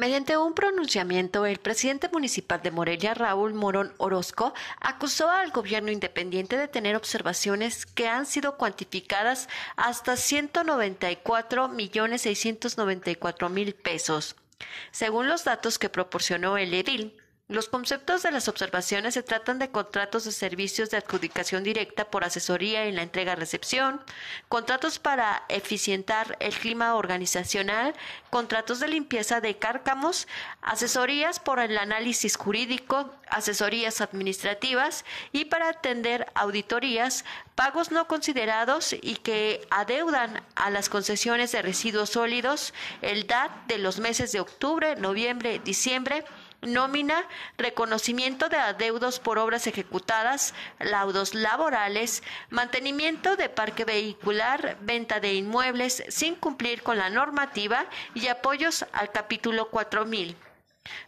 Mediante un pronunciamiento, el presidente municipal de Morelia, Raúl Morón Orozco, acusó al gobierno independiente de tener observaciones que han sido cuantificadas hasta 194.694.000 millones pesos. Según los datos que proporcionó el edil, los conceptos de las observaciones se tratan de contratos de servicios de adjudicación directa por asesoría en la entrega-recepción, contratos para eficientar el clima organizacional, contratos de limpieza de cárcamos, asesorías por el análisis jurídico, asesorías administrativas y para atender auditorías, pagos no considerados y que adeudan a las concesiones de residuos sólidos el DAT de los meses de octubre, noviembre, diciembre, nómina, reconocimiento de adeudos por obras ejecutadas, laudos laborales, mantenimiento de parque vehicular, venta de inmuebles sin cumplir con la normativa y apoyos al capítulo 4000.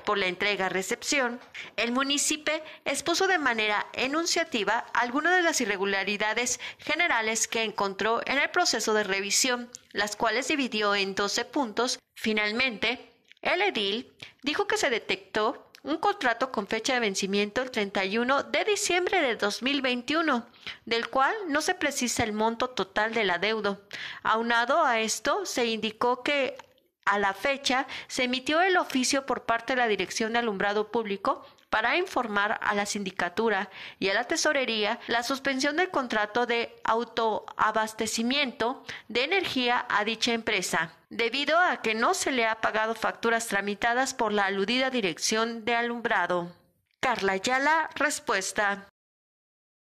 Por la entrega-recepción, el municipio expuso de manera enunciativa algunas de las irregularidades generales que encontró en el proceso de revisión, las cuales dividió en 12 puntos. Finalmente, el edil dijo que se detectó un contrato con fecha de vencimiento el 31 de diciembre de 2021, del cual no se precisa el monto total del adeudo. Aunado a esto, se indicó que a la fecha se emitió el oficio por parte de la Dirección de Alumbrado Público para informar a la sindicatura y a la tesorería la suspensión del contrato de autoabastecimiento de energía a dicha empresa, debido a que no se le ha pagado facturas tramitadas por la aludida dirección de alumbrado. Carla Yala, respuesta.